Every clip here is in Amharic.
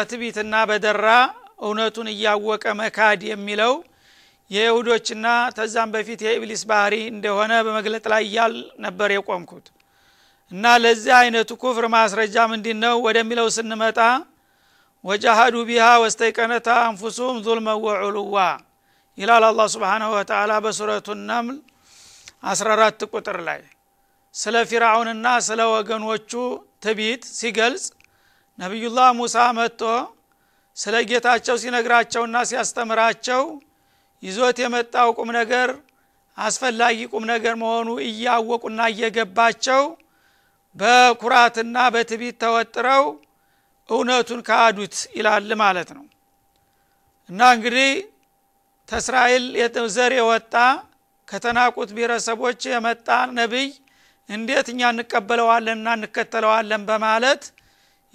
በትቢትና በደራ እውነቱን እያወቀ መካድ የሚለው የይሁዶችና ተዛም በፊት የኢብሊስ ባህሪ እንደሆነ በመግለጥ ላይ እያል ነበር የቆምኩት እና ለዚህ አይነቱ ኩፍር ማስረጃ ምንድ ነው ወደሚለው ስንመጣ ወጃሃዱ ቢሃ ወስተይቀነታ አንፉሱም ዙልመ ወዑሉዋ ይላል አላ ስብንሁ ወተላ በሱረቱ ነምል 14 ቁጥር ላይ ስለ ፊርአውንና ስለ ወገኖቹ ትቢት ሲገልጽ ነቢዩላህ ሙሳ መጥቶ ስለ ጌታቸው ሲነግራቸውና ሲያስተምራቸው ይዞት የመጣው ቁም ነገር አስፈላጊ ቁም ነገር መሆኑ እያወቁና እየገባቸው በኩራትና በትቢት ተወጥረው እውነቱን ካዱት ይላል ማለት ነው እና እንግዲህ ተእስራኤል ዘር የወጣ ከተናቁት ብሔረሰቦች የመጣ ነቢይ እንዴት እኛ እንቀበለዋለንና እንከተለዋለን በማለት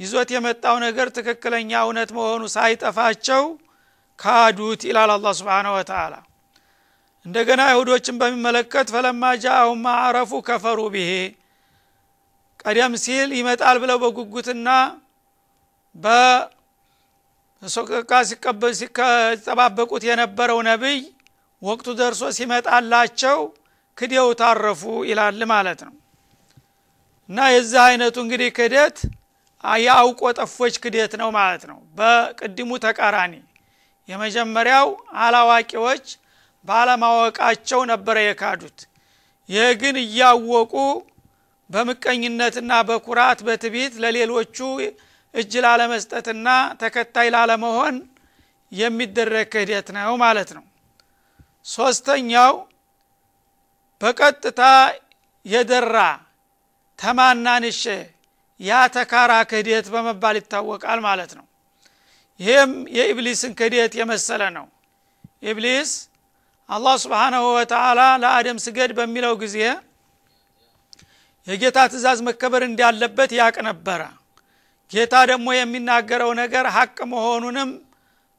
ይዞት የመጣው ነገር ትክክለኛ እውነት መሆኑ ሳይጠፋቸው ካዱት ይላል አላ ስብን ወተላ እንደገና አይሁዶችን በሚመለከት ፈለማ ጃአሁም ማዕረፉ ከፈሩ ብሄ ቀደም ሲል ይመጣል ብለው በጉጉትና በሶቃ ሲጠባበቁት የነበረው ነቢይ ወቅቱ ደርሶ ሲመጣላቸው ክደው ታረፉ ይላል ማለት ነው እና የዚህ አይነቱ እንግዲህ ክደት የአውቆ ጠፎች ክደት ነው ማለት ነው በቅድሙ ተቃራኒ የመጀመሪያው አላዋቂዎች ባለማወቃቸው ነበረ የካዱት ይህ ግን እያወቁ በምቀኝነትና በኩራት በትቢት ለሌሎቹ እጅ ላለመስጠትና ተከታይ ላለመሆን የሚደረግ ክህደት ነው ማለት ነው ሶስተኛው በቀጥታ የደራ ተማናንሼ ያ ተካራ ክህደት በመባል ይታወቃል ማለት ነው ይህም የኢብሊስን ክህደት የመሰለ ነው ኢብሊስ አላህ ስብሓናሁ ወተላ ለአደም ስገድ በሚለው ጊዜ የጌታ ትእዛዝ መከበር እንዳለበት ያቅ ነበረ ጌታ ደግሞ የሚናገረው ነገር ሀቅ መሆኑንም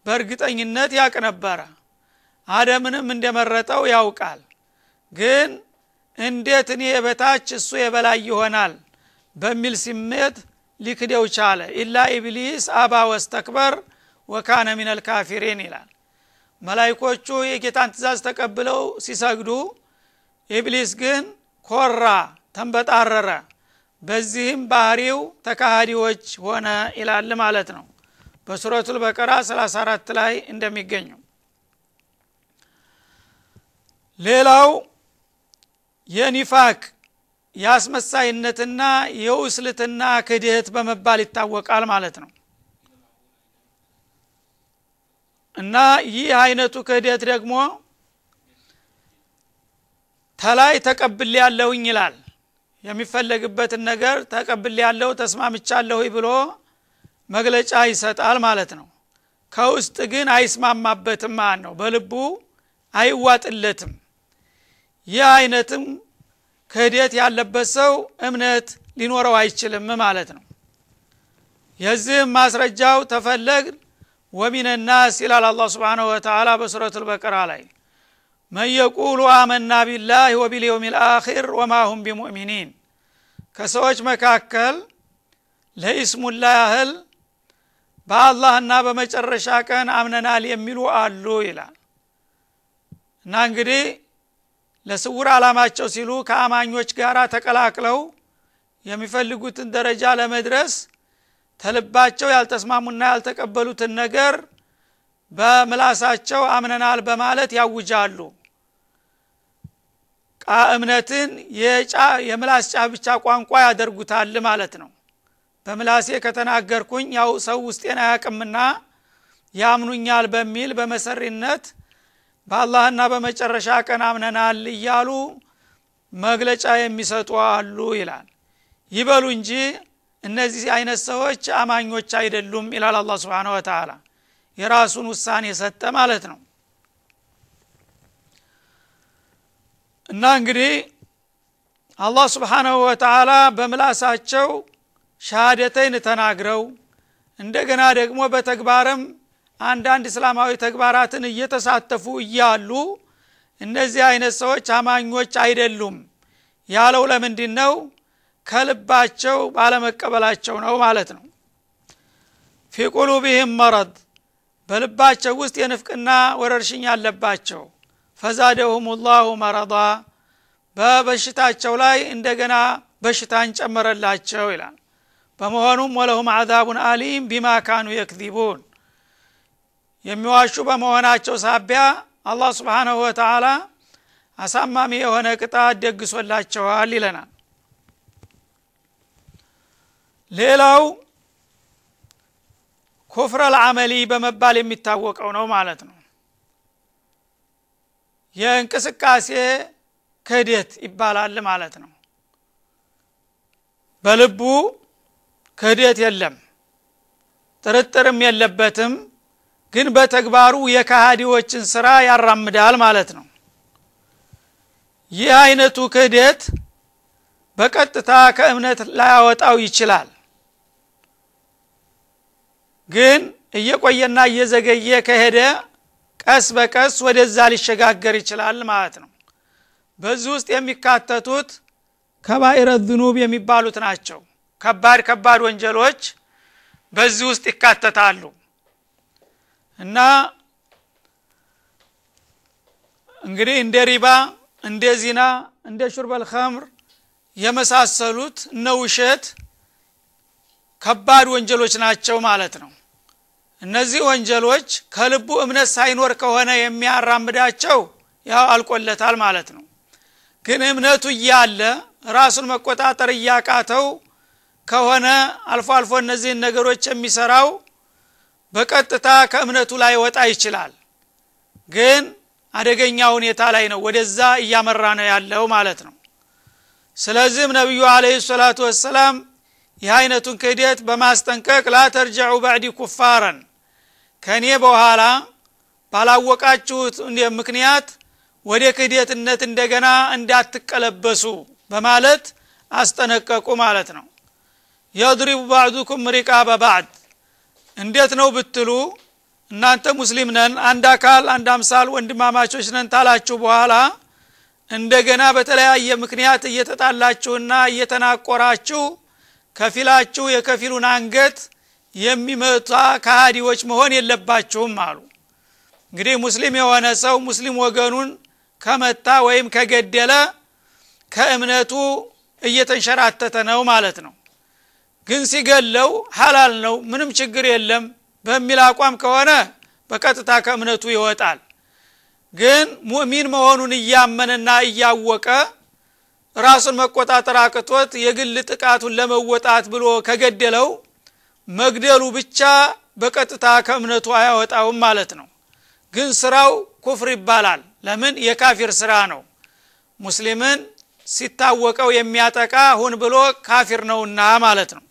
በእርግጠኝነት ያቅ ነበረ አደምንም እንደመረጠው ያውቃል ግን እንዴት እኔ የበታች እሱ የበላይ ይሆናል በሚል ስሜት ሊክደው ቻለ ኢላ ኢብሊስ አባ ወስተክበር ወካነ ሚነል ካፊሪን ይላል መላይኮቹ የጌታን ትእዛዝ ተቀብለው ሲሰግዱ ኢብሊስ ግን ኮራ ተንበጣረረ በዚህም ባህሪው ተካሃዲዎች ሆነ ይላል ማለት ነው በሱረቱል በቀራ 34 ላይ እንደሚገኙ ሌላው የኒፋክ የአስመሳይነትና የውስልትና ክድህት በመባል ይታወቃል ማለት ነው እና ይህ አይነቱ ክህደት ደግሞ ተላይ ተቀብል ያለውኝ ይላል የሚፈለግበትን ነገር ተቀብል ያለው ተስማምቻለሁ ብሎ መግለጫ ይሰጣል ማለት ነው ከውስጥ ግን አይስማማበትም ማለት ነው በልቡ አይዋጥለትም ይህ አይነትም ክህደት ያለበት ሰው እምነት ሊኖረው አይችልም ማለት ነው የዚህም ማስረጃው ተፈለግ ወሚን ናስ ይላል አላ ስብን ወተላ በሱረት ልበቀራ ላይ መን የቁሉ አመና ቢላህ ወቢልየውም ልአኪር ወማ ሁም ቢሙእሚኒን ከሰዎች መካከል ለኢስሙላ ያህል በአላህና በመጨረሻ ቀን አምነናል የሚሉ አሉ ይላል እና እንግዲህ ለስውር አላማቸው ሲሉ ከአማኞች ጋር ተቀላቅለው የሚፈልጉትን ደረጃ ለመድረስ ተልባቸው ያልተስማሙና ያልተቀበሉትን ነገር በምላሳቸው አምነናል በማለት ያውጃሉ እምነትን የምላስ ጫፍ ብቻ ቋንቋ ያደርጉታል ማለት ነው በምላሴ ከተናገርኩኝ ያው ሰው ውስጤን አያቅምና ያምኑኛል በሚል በመሰሪነት በአላህና በመጨረሻ ቀን አምነናል እያሉ መግለጫ የሚሰጡ አሉ ይላል ይበሉ እንጂ እነዚህ አይነት ሰዎች አማኞች አይደሉም ይላል አላ ስብን ወተላ የራሱን ውሳኔ ሰጠ ማለት ነው እና እንግዲህ አላህ ስብሓናሁ ወተላ በምላሳቸው ሻደተይን ተናግረው እንደገና ደግሞ በተግባርም አንዳንድ እስላማዊ ተግባራትን እየተሳተፉ እያሉ እነዚህ አይነት ሰዎች አማኞች አይደሉም ያለው ለምንድ ነው ከልባቸው ባለመቀበላቸው ነው ማለት ነው ፊ ቁሉብህም መረድ በልባቸው ውስጥ የንፍቅና ወረርሽኝ አለባቸው ፈዛደሁም ላሁ መረዳ በበሽታቸው ላይ እንደገና በሽታን ጨመረላቸው ይላል በመሆኑም ወለሁም አዛቡን አሊም ቢማ ካኑ የክዚቡን የሚዋሹ በመሆናቸው ሳቢያ አላህ ስብንሁ ወተላ አሳማሚ የሆነ ቅጣት ደግሶላቸዋል ይለናል ሌላው ኩፍረ ልአመሊ በመባል የሚታወቀው ነው ማለት ነው የእንቅስቃሴ ክህደት ይባላል ማለት ነው በልቡ ክህደት የለም ጥርጥርም የለበትም ግን በተግባሩ የካሃዲዎችን ስራ ያራምዳል ማለት ነው ይህ አይነቱ ክህደት በቀጥታ ከእምነት ላያወጣው ይችላል ግን እየቆየና እየዘገየ ከሄደ ቀስ በቀስ ወደዛ ሊሸጋገር ይችላል ማለት ነው በዚህ ውስጥ የሚካተቱት ከባይረ ዝኑብ የሚባሉት ናቸው ከባድ ከባድ ወንጀሎች በዚህ ውስጥ ይካተታሉ እና እንግዲህ እንደ ሪባ እንደ ዚና እንደ ሹርበል ኸምር የመሳሰሉት እነ ውሸት ከባድ ወንጀሎች ናቸው ማለት ነው እነዚህ ወንጀሎች ከልቡ እምነት ሳይኖር ከሆነ የሚያራምዳቸው ያው አልቆለታል ማለት ነው ግን እምነቱ እያለ ራሱን መቆጣጠር እያቃተው ከሆነ አልፎ አልፎ እነዚህን ነገሮች የሚሰራው በቀጥታ ከእምነቱ ላይ ወጣ ይችላል ግን አደገኛ ሁኔታ ላይ ነው ወደዛ እያመራ ነው ያለው ማለት ነው ስለዚህም ነቢዩ አለ ሰላቱ ወሰላም ይህ አይነቱን ክህደት በማስጠንቀቅ ላተርጃዑ ባዕዲ ኩፋረን ከእኔ በኋላ ባላወቃችሁት ምክንያት ወደ ክህደትነት እንደገና እንዳትቀለበሱ በማለት አስጠነቀቁ ማለት ነው የድሪቡ ባዕዱኩም ሪቃ በባዕድ እንዴት ነው ብትሉ እናንተ ሙስሊም ነን አንድ አካል አንድ አምሳል ወንድማማቾች ነን ታላችሁ በኋላ እንደገና በተለያየ ምክንያት እየተጣላችሁና እየተናቆራችሁ ከፊላችሁ የከፊሉን አንገት የሚመታ ካሃዲዎች መሆን የለባችሁም አሉ እንግዲህ ሙስሊም የሆነ ሰው ሙስሊም ወገኑን ከመታ ወይም ከገደለ ከእምነቱ እየተንሸራተተ ነው ማለት ነው ግን ሲገለው ሐላል ነው ምንም ችግር የለም በሚል አቋም ከሆነ በቀጥታ ከእምነቱ ይወጣል ግን ሙእሚን መሆኑን እያመነና እያወቀ ራሱን መቆጣጠር አቅቶት የግል ጥቃቱን ለመወጣት ብሎ ከገደለው መግደሉ ብቻ በቀጥታ ከእምነቱ አያወጣውም ማለት ነው ግን ስራው ኩፍር ይባላል ለምን የካፊር ስራ ነው ሙስሊምን ሲታወቀው የሚያጠቃ ሁን ብሎ ካፊር ነውና ማለት ነው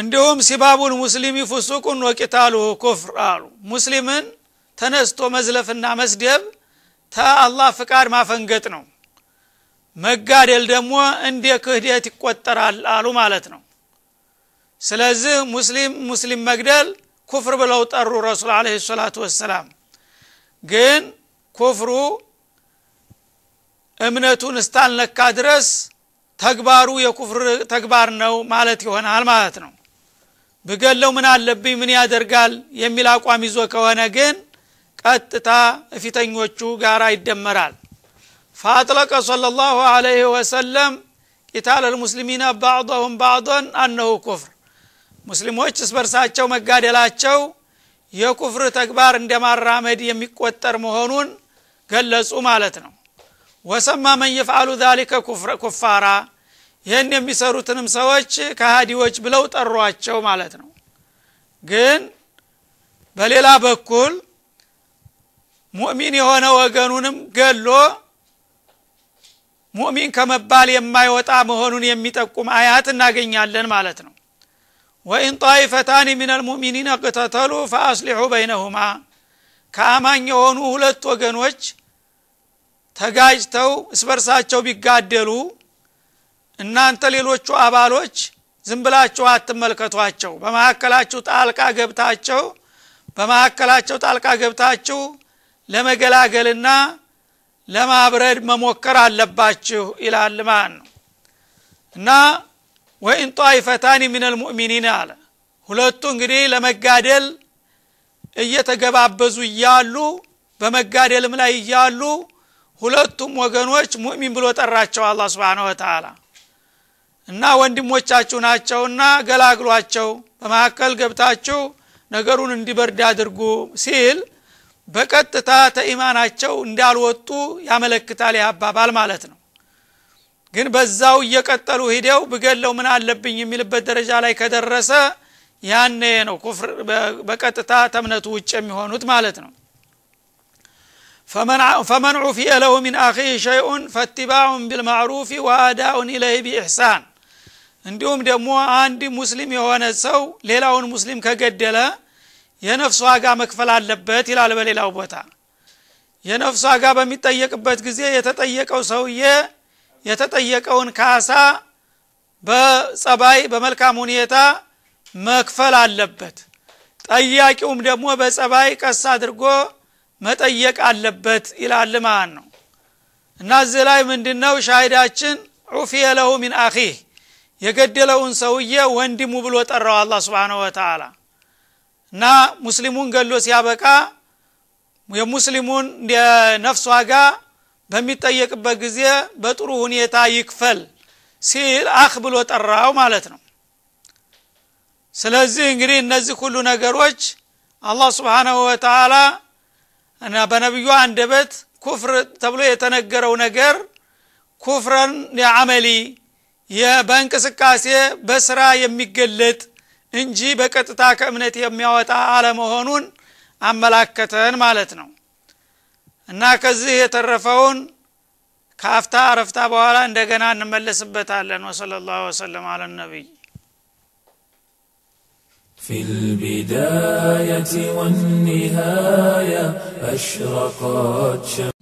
እንዲሁም ሲባቡል ሙስሊሚ ፍሱቁን ወቂታሉ ኩፍር አሉ ሙስሊምን ተነስቶ መዝለፍና መስደብ ተአላህ ፍቃድ ማፈንገጥ ነው መጋደል ደግሞ እንደ ክህደት ይቆጠራል አሉ ማለት ነው ስለዚህ ሙስሊም ሙስሊም መግደል ኩፍር ብለው ጠሩ ረሱል አለ ሰላቱ ወሰላም ግን ኩፍሩ እምነቱን እስታልነካ ድረስ ተግባሩ የኩፍር ተግባር ነው ማለት ይሆናል ማለት ነው ብገለው ምን አለብኝ ምን ያደርጋል የሚል አቋም ይዞ ከሆነ ግን ቀጥታ ፊተኞቹ ጋር ይደመራል فأطلق صلى الله عليه وسلم ቂታል ልሙስሊሚና ባዕضሁም ባዕضን አነሁ ኩፍር ሙስሊሞች እስበርሳቸው መጋደላቸው የኩፍር ተግባር እንደ ማራመድ የሚቆጠር መሆኑን ገለጹ ማለት ነው ወሰማ መን የፍዓሉ ዛሊከ ኩፋራ ይህን የሚሰሩትንም ሰዎች ከሃዲዎች ብለው ጠሯቸው ማለት ነው ግን በሌላ በኩል ሙእሚን የሆነ ወገኑንም ገሎ ሙእሚን ከመባል የማይወጣ መሆኑን የሚጠቁም አያት እናገኛለን ማለት ነው ወኢን ጣይፈታን ምን ልሙእሚኒን እቅተተሉ ፈአስሊሑ በይነሁማ ከአማኝ የሆኑ ሁለት ወገኖች ተጋጅተው እስበርሳቸው ቢጋደሉ እናንተ ሌሎቹ አባሎች ዝም ብላችሁ አትመልከቷቸው በማካከላችሁ ጣልቃ ገብታቸው በማካከላቸው ጣልቃ ገብታችሁ ለመገላገልና ለማብረድ መሞከር አለባችሁ ይላል ማለት ነው እና ወይን ጣይፈታኒ ምን ልሙእሚኒን አለ ሁለቱ እንግዲህ ለመጋደል እየተገባበዙ እያሉ በመጋደልም ላይ እያሉ ሁለቱም ወገኖች ሙእሚን ብሎ ጠራቸው አላ ስብን ወተላ እና ወንድሞቻችሁ ናቸውና ገላግሏቸው በማካከል ገብታችሁ ነገሩን እንዲበርድ አድርጉ ሲል በቀጥታ ተኢማናቸው እንዳልወጡ ያመለክታል ያባባል ማለት ነው ግን በዛው እየቀጠሉ ሂደው ብገለው ምን አለብኝ የሚልበት ደረጃ ላይ ከደረሰ ያኔ ነው ኩፍር በቀጥታ ተምነቱ ውጭ የሚሆኑት ማለት ነው ፈመን ዑፊየ ለሁ ሚን አኺህ ሸይኡን ፈትባዑን ቢልማዕሩፍ ወአዳኡን ኢለይህ ቢኢሕሳን እንዲሁም ደግሞ አንድ ሙስሊም የሆነ ሰው ሌላውን ሙስሊም ከገደለ የነፍስ ዋጋ መክፈል አለበት ይላል በሌላው ቦታ የነፍስ ዋጋ በሚጠየቅበት ጊዜ የተጠየቀው ሰውዬ የተጠየቀውን ካሳ በጸባይ በመልካም ሁኔታ መክፈል አለበት ጠያቂውም ደግሞ በጸባይ ቀስ አድርጎ መጠየቅ አለበት ይላል ማለት ነው እና እዚህ ላይ ምንድነው ሻሂዳችን ዑፍየ ለሁ ሚን አኺህ የገደለውን ሰውዬ ወንድሙ ብሎ ጠራው አላ ስብን ወተላ እና ሙስሊሙን ገሎ ሲያበቃ የሙስሊሙን የነፍስ ዋጋ በሚጠየቅበት ጊዜ በጥሩ ሁኔታ ይክፈል ሲል አህ ብሎ ጠራው ማለት ነው ስለዚህ እንግዲህ እነዚህ ሁሉ ነገሮች አላህ ስብንሁ ወተላ በነቢዩ አንደበት ኩፍር ተብሎ የተነገረው ነገር ኩፍረን የአመሊ በእንቅስቃሴ በስራ የሚገለጥ እንጂ በቀጥታ ከእምነት የሚያወጣ አለመሆኑን አመላከተን ማለት ነው እና ከዚህ የተረፈውን ከአፍታ አረፍታ በኋላ እንደገና እንመለስበታለን ወሰለ ላሁ ወሰለም አለ ነቢይ في البداية والنهاية أشرقت